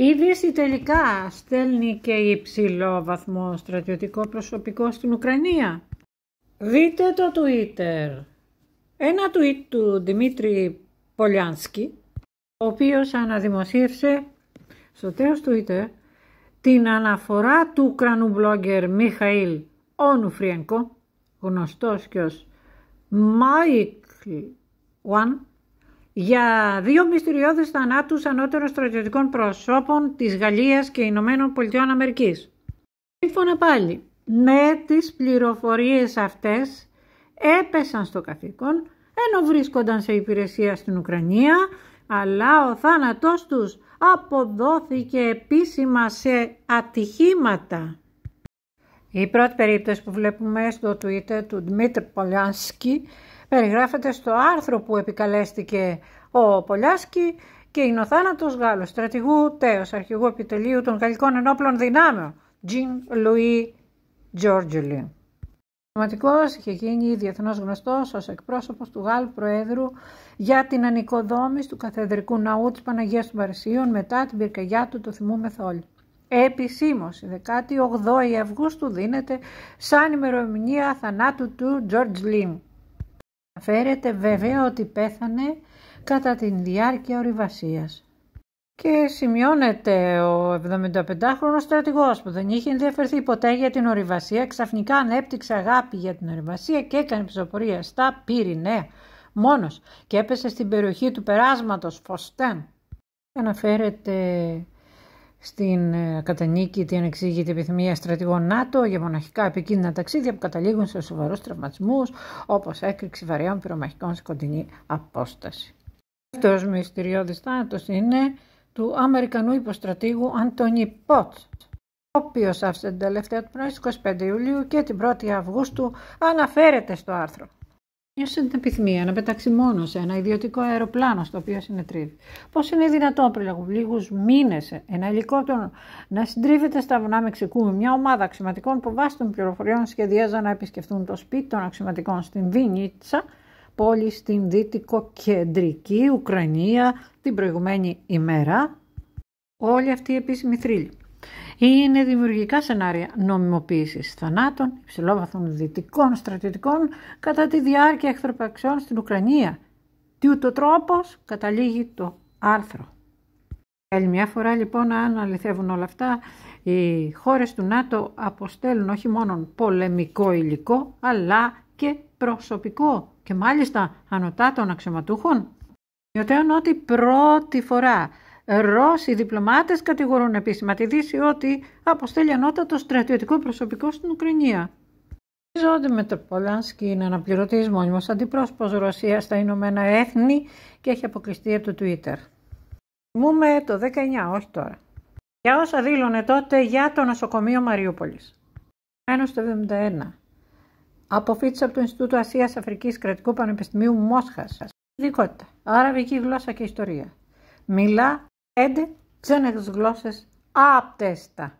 Η είδηση τελικά στέλνει και υψηλό βαθμό στρατιωτικό προσωπικό στην Ουκρανία. Δείτε το Twitter. Ένα tweet του Δημήτρη Πολιάνσκι, ο οποίος αναδημοσίευσε στο τέλος Twitter την αναφορά του Ουκρανού blogger Μιχαήλ Όνουφριενκο, γνωστός και ως Mike One, για δύο μυστηριώδεις θανάτους ανώτερων στρατιωτικών προσώπων της Γαλλίας και Ηνωμένων Πολιτειών Αμερικής. Σύμφωνα πάλι με ναι, τις πληροφορίες αυτές έπεσαν στο καθήκον ενώ βρίσκονταν σε υπηρεσία στην Ουκρανία αλλά ο θάνατός τους αποδόθηκε επίσημα σε ατυχήματα η πρώτη περίπτωση που βλέπουμε στο Twitter του Δημήτρη Πολιάσκη περιγράφεται στο άρθρο που επικαλέστηκε ο Πολιάσκη και είναι ο θάνατος Γάλλος στρατηγού τέος αρχηγού επιτελείου των γαλλικών ενόπλων δυνάμεων Τζιν Louis Ο Πραγματικός είχε γίνει διεθνώς γνωστός ως εκπρόσωπος του Γάλλου Προέδρου για την ανοικοδόμηση του καθεδρικού ναού της Παναγίας του Παρισίων μετά την πυρκαγιά του, το θυμούμεθα όλοι επισήμως. 18η Αυγούστου δίνεται σαν ημερομηνία θανάτου του George Λιμ. Αναφέρεται βέβαια ότι πέθανε κατά την διάρκεια ορειβασίας. Και σημειώνεται ο 75χρονος στρατηγός που δεν είχε ενδιαφερθεί ποτέ για την ορειβασία, ξαφνικά ανέπτυξε αγάπη για την ορειβασία και έκανε ψωπορία στα Πυρηναία μόνος και έπεσε στην περιοχή του περάσματος Φωστέν. Αναφέρεται στην ε, κατανίκη την εξήγητη επιθυμία στρατηγών ΝΑΤΟ για μοναχικά επικίνδυνα ταξίδια που καταλήγουν σε σοβαρούς τραυματισμούς, όπως έκρηξη βαριών πυρομαχικών σε κοντινή απόσταση. Ο δεύτερο μυστηριώδης θάνατος είναι του Αμερικανού υποστρατήγου Αντώνι Πότ, ο οποίος άφησε την τελευταία του 25 Ιουλίου και την 1η Αυγούστου αναφέρεται στο άρθρο. Νιώσε την επιθυμία να πετάξει μόνος σε ένα ιδιωτικό αεροπλάνο στο οποίο συνετρίβει. Πώς είναι δυνατόν πριν από λίγους μήνες ένα ελικόπτερο να συντρίβεται στα βουνά Μεξικού με μια ομάδα αξιωματικών που βάσει των πληροφοριών σχεδίαζαν να επισκεφτούν το σπίτι των αξιωματικών στην Βίνιτσα, πόλη στην δυτικοκεντρική Ουκρανία την προηγουμένη ημέρα. Όλη αυτή η επίσημη θρύλοι είναι δημιουργικά σενάρια νομιμοποίησης θανάτων υψηλόβαθων δυτικών στρατιωτικών κατά τη διάρκεια εχθροπαξιών στην Ουκρανία. Τι ούτω τρόπος καταλήγει το άρθρο. Άλλη μια φορά λοιπόν αν αληθεύουν όλα αυτά οι χώρες του ΝΑΤΟ αποστέλουν όχι μόνο πολεμικό υλικό αλλά και προσωπικό και μάλιστα ανωτά των αξιωματούχων. Νιωτέων ότι πρώτη φορά Ρώσοι διπλωμάτες κατηγορούν επίσημα τη Δύση ότι αποστέλει ανώτατο στρατιωτικό προσωπικό στην Ουκρανία. Νομίζω με το Πολάνσκι είναι αναπληρωτή μόνιμος αντιπρόσωπος Ρωσίας στα Ηνωμένα Έθνη και έχει αποκλειστεί από το Twitter. Θυμούμε το 19, όχι τώρα. Για όσα δήλωνε τότε για το νοσοκομείο Μαριούπολης. Ένω το 71. Αποφύτησα από το Ινστιτούτο Ασίας Αφρικής Κρατικού Πανεπιστημίου Μόσχας. Ειδικότητα. Αραβική γλώσσα και ιστορία. Μιλά πέντε ξένες γλώσσες άπτεστα.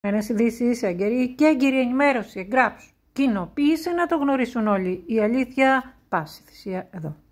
Ένας ειδήσεις, έγκαιρη και έγκυρη ενημέρωση, εγγράψου. Κοινοποίησε να το γνωρίσουν όλοι. Η αλήθεια πάση θυσία εδώ.